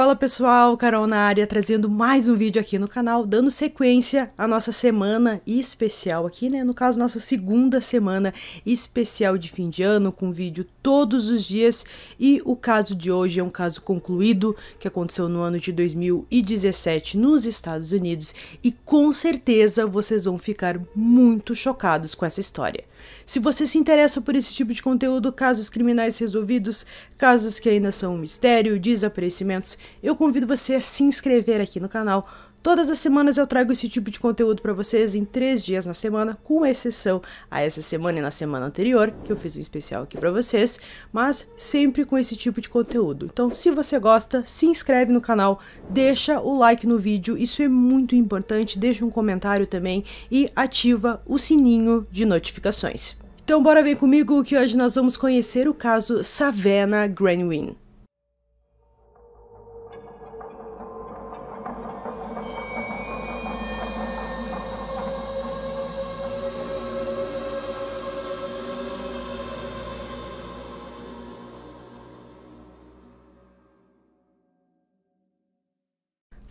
Fala pessoal, Carol na área, trazendo mais um vídeo aqui no canal, dando sequência à nossa semana especial aqui, né? No caso, nossa segunda semana especial de fim de ano, com vídeo todos os dias. E o caso de hoje é um caso concluído que aconteceu no ano de 2017 nos Estados Unidos. E com certeza vocês vão ficar muito chocados com essa história. Se você se interessa por esse tipo de conteúdo, casos criminais resolvidos, casos que ainda são um mistério, desaparecimentos, eu convido você a se inscrever aqui no canal. Todas as semanas eu trago esse tipo de conteúdo para vocês em três dias na semana, com exceção a essa semana e na semana anterior, que eu fiz um especial aqui para vocês, mas sempre com esse tipo de conteúdo. Então, se você gosta, se inscreve no canal, deixa o like no vídeo, isso é muito importante, deixa um comentário também e ativa o sininho de notificações. Então bora vem comigo que hoje nós vamos conhecer o caso Savannah Greenwin.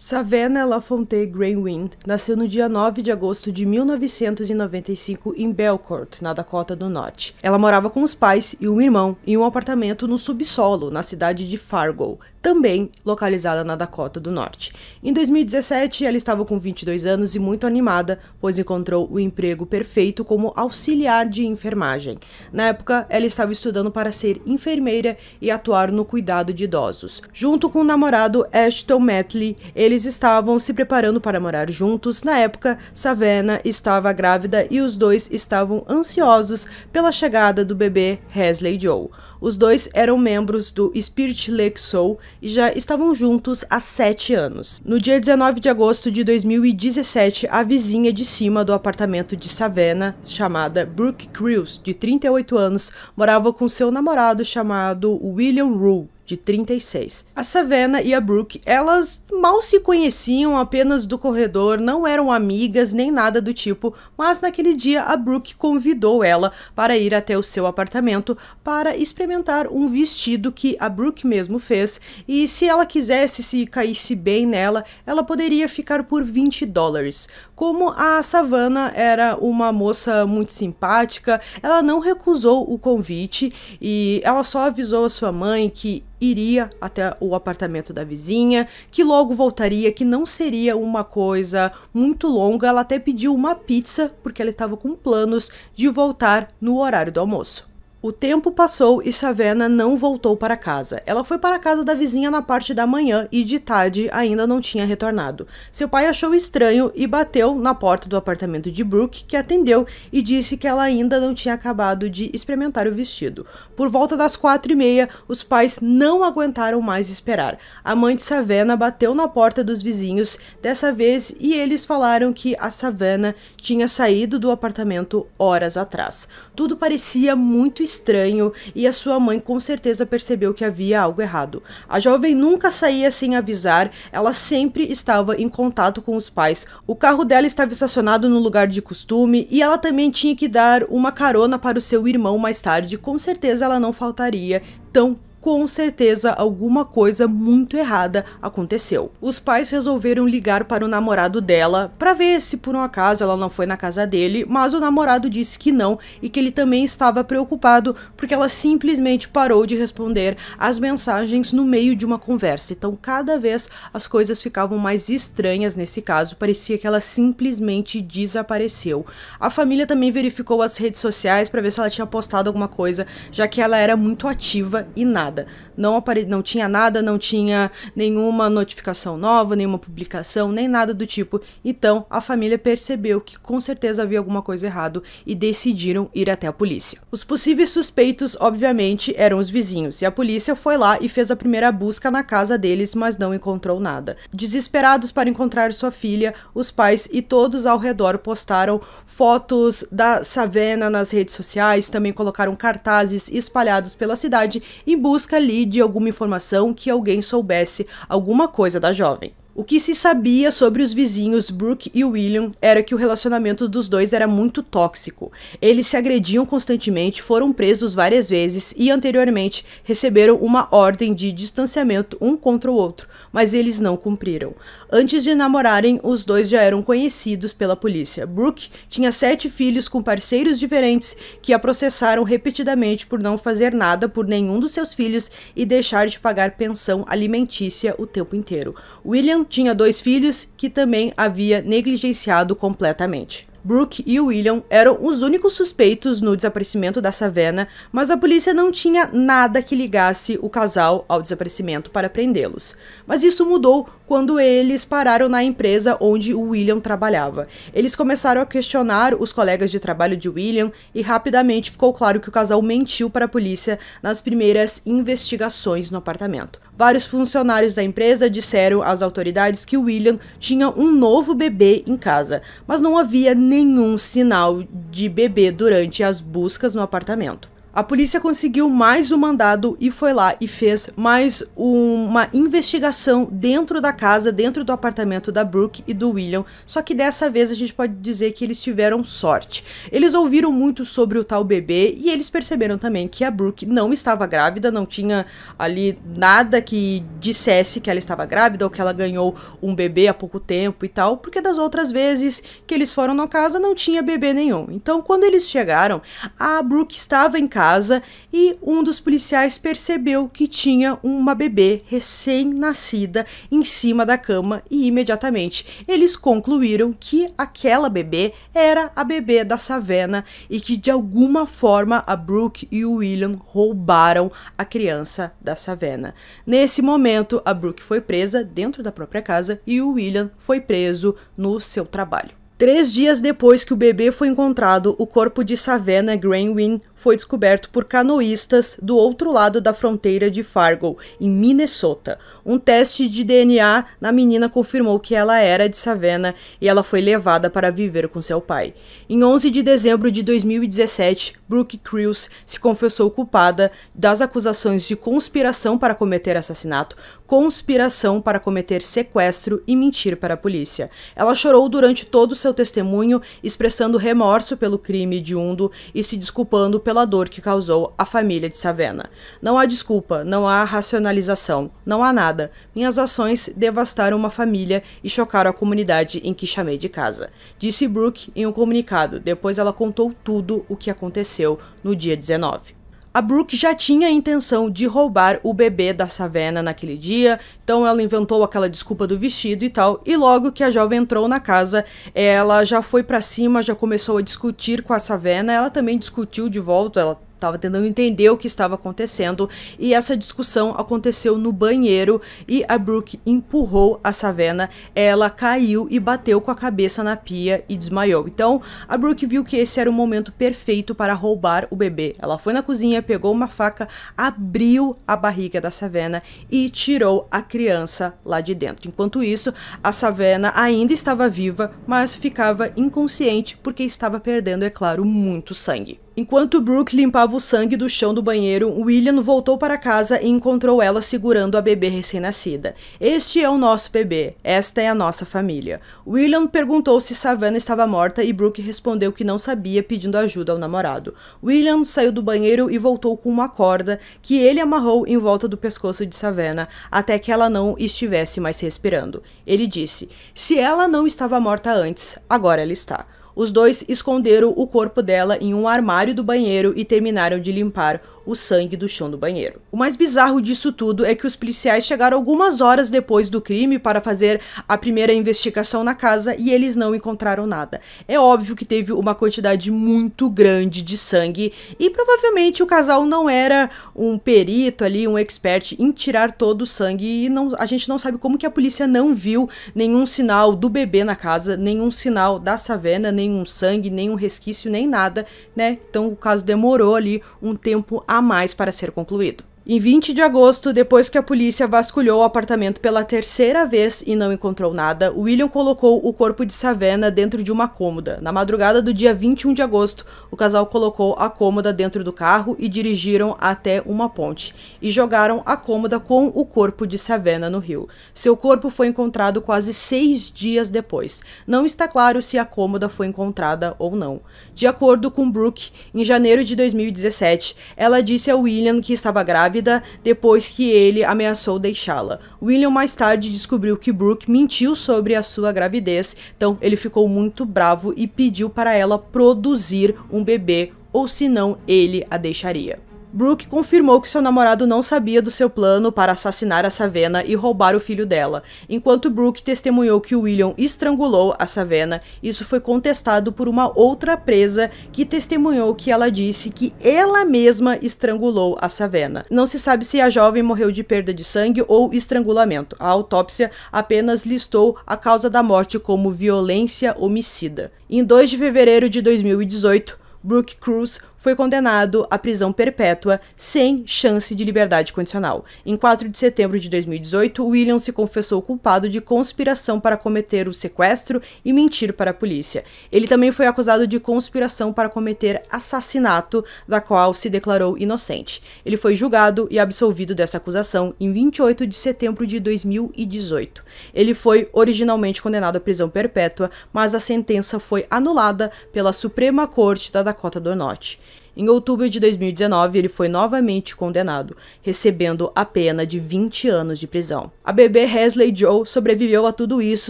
Savannah LaFontaine Greenwind nasceu no dia 9 de agosto de 1995 em Belcourt, na Dakota do Norte. Ela morava com os pais e um irmão em um apartamento no subsolo, na cidade de Fargo, também localizada na Dakota do Norte. Em 2017, ela estava com 22 anos e muito animada, pois encontrou o emprego perfeito como auxiliar de enfermagem. Na época, ela estava estudando para ser enfermeira e atuar no cuidado de idosos. Junto com o namorado Ashton Metley, eles estavam se preparando para morar juntos. Na época, Savannah estava grávida e os dois estavam ansiosos pela chegada do bebê Hesley Joe. Os dois eram membros do Spirit Lake Soul e já estavam juntos há sete anos. No dia 19 de agosto de 2017, a vizinha de cima do apartamento de Savannah, chamada Brooke Crews, de 38 anos, morava com seu namorado chamado William Rule de 36. A Savannah e a Brooke, elas mal se conheciam apenas do corredor, não eram amigas nem nada do tipo, mas naquele dia a Brooke convidou ela para ir até o seu apartamento para experimentar um vestido que a Brooke mesmo fez e se ela quisesse, se caísse bem nela, ela poderia ficar por 20 dólares. Como a Savannah era uma moça muito simpática, ela não recusou o convite e ela só avisou a sua mãe que iria até o apartamento da vizinha, que logo voltaria, que não seria uma coisa muito longa. Ela até pediu uma pizza porque ela estava com planos de voltar no horário do almoço. O tempo passou e Savannah não voltou para casa. Ela foi para a casa da vizinha na parte da manhã e de tarde ainda não tinha retornado. Seu pai achou estranho e bateu na porta do apartamento de Brooke, que atendeu e disse que ela ainda não tinha acabado de experimentar o vestido. Por volta das quatro e meia, os pais não aguentaram mais esperar. A mãe de Savannah bateu na porta dos vizinhos dessa vez e eles falaram que a Savannah tinha saído do apartamento horas atrás. Tudo parecia muito estranho e a sua mãe com certeza percebeu que havia algo errado. A jovem nunca saía sem avisar, ela sempre estava em contato com os pais. O carro dela estava estacionado no lugar de costume e ela também tinha que dar uma carona para o seu irmão mais tarde. Com certeza ela não faltaria tão com certeza alguma coisa muito errada aconteceu. Os pais resolveram ligar para o namorado dela para ver se por um acaso ela não foi na casa dele, mas o namorado disse que não e que ele também estava preocupado porque ela simplesmente parou de responder as mensagens no meio de uma conversa. Então, cada vez as coisas ficavam mais estranhas nesse caso, parecia que ela simplesmente desapareceu. A família também verificou as redes sociais para ver se ela tinha postado alguma coisa, já que ela era muito ativa e nada nada. Não, apare... não tinha nada, não tinha nenhuma notificação nova, nenhuma publicação, nem nada do tipo. Então a família percebeu que com certeza havia alguma coisa errada e decidiram ir até a polícia. Os possíveis suspeitos, obviamente, eram os vizinhos, e a polícia foi lá e fez a primeira busca na casa deles, mas não encontrou nada. Desesperados para encontrar sua filha, os pais e todos ao redor postaram fotos da savana nas redes sociais, também colocaram cartazes espalhados pela cidade em busca busca ali de alguma informação que alguém soubesse alguma coisa da jovem. O que se sabia sobre os vizinhos Brooke e William era que o relacionamento dos dois era muito tóxico. Eles se agrediam constantemente, foram presos várias vezes e anteriormente receberam uma ordem de distanciamento um contra o outro, mas eles não cumpriram. Antes de namorarem, os dois já eram conhecidos pela polícia. Brooke tinha sete filhos com parceiros diferentes que a processaram repetidamente por não fazer nada por nenhum dos seus filhos e deixar de pagar pensão alimentícia o tempo inteiro. William tinha dois filhos que também havia negligenciado completamente. Brooke e William eram os únicos suspeitos no desaparecimento da Savannah, mas a polícia não tinha nada que ligasse o casal ao desaparecimento para prendê-los. Mas isso mudou quando eles pararam na empresa onde o William trabalhava. Eles começaram a questionar os colegas de trabalho de William e rapidamente ficou claro que o casal mentiu para a polícia nas primeiras investigações no apartamento vários funcionários da empresa disseram às autoridades que William tinha um novo bebê em casa, mas não havia nenhum sinal de bebê durante as buscas no apartamento. A polícia conseguiu mais um mandado e foi lá e fez mais uma investigação dentro da casa, dentro do apartamento da Brooke e do William. Só que dessa vez a gente pode dizer que eles tiveram sorte. Eles ouviram muito sobre o tal bebê e eles perceberam também que a Brooke não estava grávida, não tinha ali nada que dissesse que ela estava grávida ou que ela ganhou um bebê há pouco tempo e tal, porque das outras vezes que eles foram na casa não tinha bebê nenhum. Então, quando eles chegaram, a Brooke estava em casa casa e um dos policiais percebeu que tinha uma bebê recém-nascida em cima da cama e imediatamente eles concluíram que aquela bebê era a bebê da Savena e que de alguma forma a Brooke e o William roubaram a criança da Savena. Nesse momento, a Brooke foi presa dentro da própria casa e o William foi preso no seu trabalho. Três dias depois que o bebê foi encontrado, o corpo de Savannah Granwin foi descoberto por canoístas do outro lado da fronteira de Fargo, em Minnesota. Um teste de DNA na menina confirmou que ela era de Savannah e ela foi levada para viver com seu pai. Em 11 de dezembro de 2017, Brooke Crews se confessou culpada das acusações de conspiração para cometer assassinato, conspiração para cometer sequestro e mentir para a polícia. Ela chorou durante todo o seu testemunho, expressando remorso pelo crime de hediondo e se desculpando pela dor que causou à família de Savena. Não há desculpa, não há racionalização, não há nada. Minhas ações devastaram uma família e chocaram a comunidade em que chamei de casa, disse Brooke em um comunicado. Depois ela contou tudo o que aconteceu no dia 19. A Brooke já tinha a intenção de roubar o bebê da Savannah naquele dia, então ela inventou aquela desculpa do vestido e tal, e logo que a jovem entrou na casa, ela já foi para cima, já começou a discutir com a Savannah, ela também discutiu de volta, ela estava tentando entender o que estava acontecendo e essa discussão aconteceu no banheiro e a Brooke empurrou a Savannah, ela caiu e bateu com a cabeça na pia e desmaiou. Então, a Brooke viu que esse era o momento perfeito para roubar o bebê. Ela foi na cozinha, pegou uma faca, abriu a barriga da Savannah e tirou a criança lá de dentro. Enquanto isso, a Savannah ainda estava viva, mas ficava inconsciente porque estava perdendo, é claro, muito sangue. Enquanto Brooke limpava o sangue do chão do banheiro, William voltou para casa e encontrou ela segurando a bebê recém-nascida. Este é o nosso bebê, esta é a nossa família. William perguntou se Savannah estava morta e Brooke respondeu que não sabia, pedindo ajuda ao namorado. William saiu do banheiro e voltou com uma corda que ele amarrou em volta do pescoço de Savannah até que ela não estivesse mais respirando. Ele disse: Se ela não estava morta antes, agora ela está. Os dois esconderam o corpo dela em um armário do banheiro e terminaram de limpar o sangue do chão do banheiro. O mais bizarro disso tudo é que os policiais chegaram algumas horas depois do crime para fazer a primeira investigação na casa e eles não encontraram nada. É óbvio que teve uma quantidade muito grande de sangue e provavelmente o casal não era um perito ali, um expert em tirar todo o sangue e não, a gente não sabe como que a polícia não viu nenhum sinal do bebê na casa, nenhum sinal da savana, nenhum sangue, nenhum resquício, nem nada, né? Então o caso demorou ali um tempo a mais para ser concluído. Em 20 de agosto, depois que a polícia vasculhou o apartamento pela terceira vez e não encontrou nada, William colocou o corpo de Savannah dentro de uma cômoda. Na madrugada do dia 21 de agosto, o casal colocou a cômoda dentro do carro e dirigiram até uma ponte e jogaram a cômoda com o corpo de Savannah no rio. Seu corpo foi encontrado quase seis dias depois. Não está claro se a cômoda foi encontrada ou não. De acordo com Brooke, em janeiro de 2017, ela disse a William que estava grávida grávida depois que ele ameaçou deixá-la. William mais tarde descobriu que Brooke mentiu sobre a sua gravidez, então ele ficou muito bravo e pediu para ela produzir um bebê, ou senão ele a deixaria. Brooke confirmou que seu namorado não sabia do seu plano para assassinar a Savena e roubar o filho dela, enquanto Brooke testemunhou que William estrangulou a Savena, Isso foi contestado por uma outra presa que testemunhou que ela disse que ela mesma estrangulou a Savena. Não se sabe se a jovem morreu de perda de sangue ou estrangulamento. A autópsia apenas listou a causa da morte como violência homicida. Em 2 de fevereiro de 2018, Brooke Cruz foi condenado à prisão perpétua sem chance de liberdade condicional. Em 4 de setembro de 2018, William se confessou culpado de conspiração para cometer o sequestro e mentir para a polícia. Ele também foi acusado de conspiração para cometer assassinato, da qual se declarou inocente. Ele foi julgado e absolvido dessa acusação em 28 de setembro de 2018. Ele foi originalmente condenado à prisão perpétua, mas a sentença foi anulada pela Suprema Corte da Dakota do Norte. Em outubro de 2019, ele foi novamente condenado, recebendo a pena de 20 anos de prisão. A bebê Hesley Joe sobreviveu a tudo isso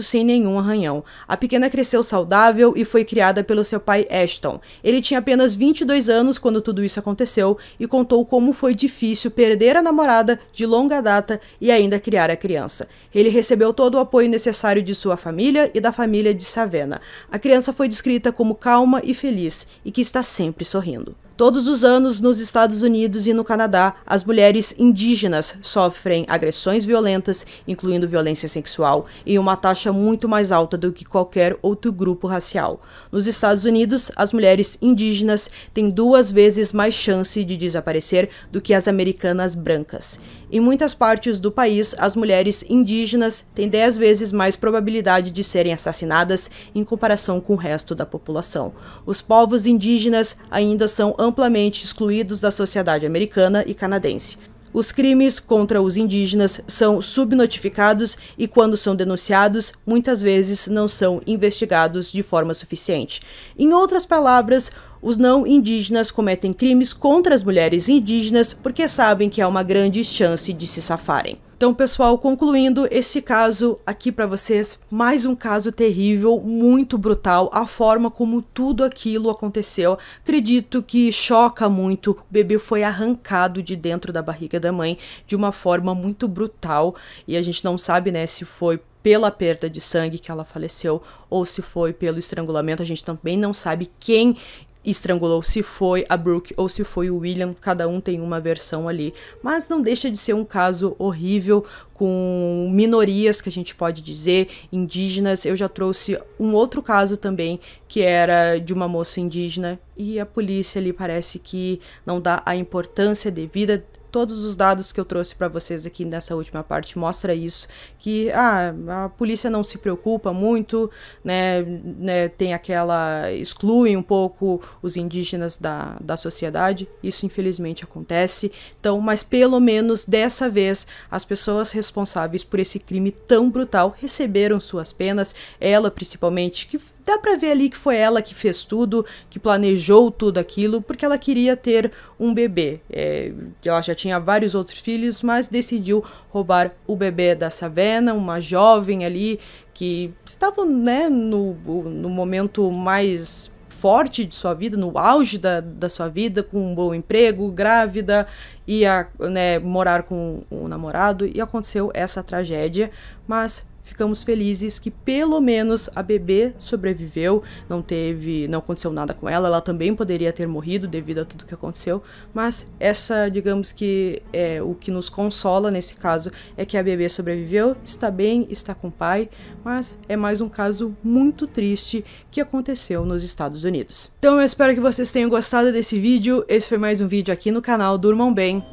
sem nenhum arranhão. A pequena cresceu saudável e foi criada pelo seu pai Ashton. Ele tinha apenas 22 anos quando tudo isso aconteceu e contou como foi difícil perder a namorada de longa data e ainda criar a criança. Ele recebeu todo o apoio necessário de sua família e da família de Savena. A criança foi descrita como calma e feliz e que está sempre sorrindo. Todos os anos, nos Estados Unidos e no Canadá, as mulheres indígenas sofrem agressões violentas, incluindo violência sexual, em uma taxa muito mais alta do que qualquer outro grupo racial. Nos Estados Unidos, as mulheres indígenas têm duas vezes mais chance de desaparecer do que as americanas brancas. Em muitas partes do país, as mulheres indígenas têm 10 vezes mais probabilidade de serem assassinadas em comparação com o resto da população. Os povos indígenas ainda são amplamente excluídos da sociedade americana e canadense. Os crimes contra os indígenas são subnotificados e, quando são denunciados, muitas vezes não são investigados de forma suficiente. Em outras palavras, os não indígenas cometem crimes contra as mulheres indígenas porque sabem que há uma grande chance de se safarem. Então, pessoal, concluindo esse caso aqui para vocês, mais um caso terrível, muito brutal, a forma como tudo aquilo aconteceu. Acredito que choca muito. O bebê foi arrancado de dentro da barriga da mãe de uma forma muito brutal e a gente não sabe, né, se foi pela perda de sangue que ela faleceu ou se foi pelo estrangulamento, a gente também não sabe quem estrangulou, se foi a Brooke ou se foi o William, cada um tem uma versão ali, mas não deixa de ser um caso horrível com minorias que a gente pode dizer, indígenas. Eu já trouxe um outro caso também que era de uma moça indígena e a polícia ali parece que não dá a importância devida Todos os dados que eu trouxe para vocês aqui nessa última parte mostra isso, que ah, a polícia não se preocupa muito, né, né, tem aquela exclui um pouco os indígenas da, da sociedade. Isso infelizmente acontece. Então, mas pelo menos dessa vez as pessoas responsáveis por esse crime tão brutal receberam suas penas. Ela principalmente, que dá para ver ali que foi ela que fez tudo, que planejou tudo aquilo, porque ela queria ter um bebê. É, ela já tinha vários outros filhos, mas decidiu roubar o bebê da Savena, uma jovem ali que estava né, no, no momento mais forte de sua vida, no auge da, da sua vida, com um bom emprego, grávida, ia né, morar com o um namorado e aconteceu essa tragédia, mas ficamos felizes que pelo menos a bebê sobreviveu, não teve, não aconteceu nada com ela, ela também poderia ter morrido devido a tudo que aconteceu, mas essa, digamos que é o que nos consola nesse caso é que a bebê sobreviveu, está bem, está com o pai, mas é mais um caso muito triste que aconteceu nos Estados Unidos. Então eu espero que vocês tenham gostado desse vídeo, esse foi mais um vídeo aqui no canal Durmam Bem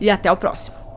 e até o próximo.